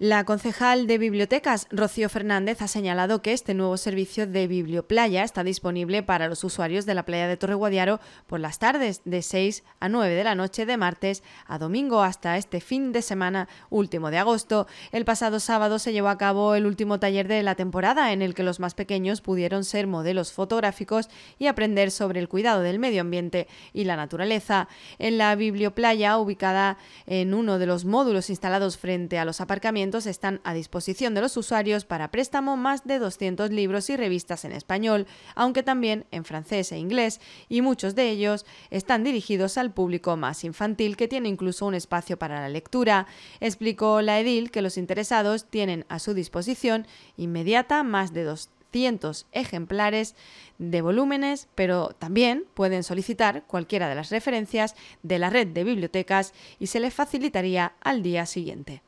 La concejal de bibliotecas, Rocío Fernández, ha señalado que este nuevo servicio de Biblioplaya está disponible para los usuarios de la playa de Torre Guadiaro por las tardes de 6 a 9 de la noche de martes a domingo hasta este fin de semana último de agosto. El pasado sábado se llevó a cabo el último taller de la temporada en el que los más pequeños pudieron ser modelos fotográficos y aprender sobre el cuidado del medio ambiente y la naturaleza. En la Biblioplaya, ubicada en uno de los módulos instalados frente a los aparcamientos, están a disposición de los usuarios para préstamo más de 200 libros y revistas en español, aunque también en francés e inglés, y muchos de ellos están dirigidos al público más infantil que tiene incluso un espacio para la lectura. Explicó la edil que los interesados tienen a su disposición inmediata más de 200 ejemplares de volúmenes, pero también pueden solicitar cualquiera de las referencias de la red de bibliotecas y se les facilitaría al día siguiente.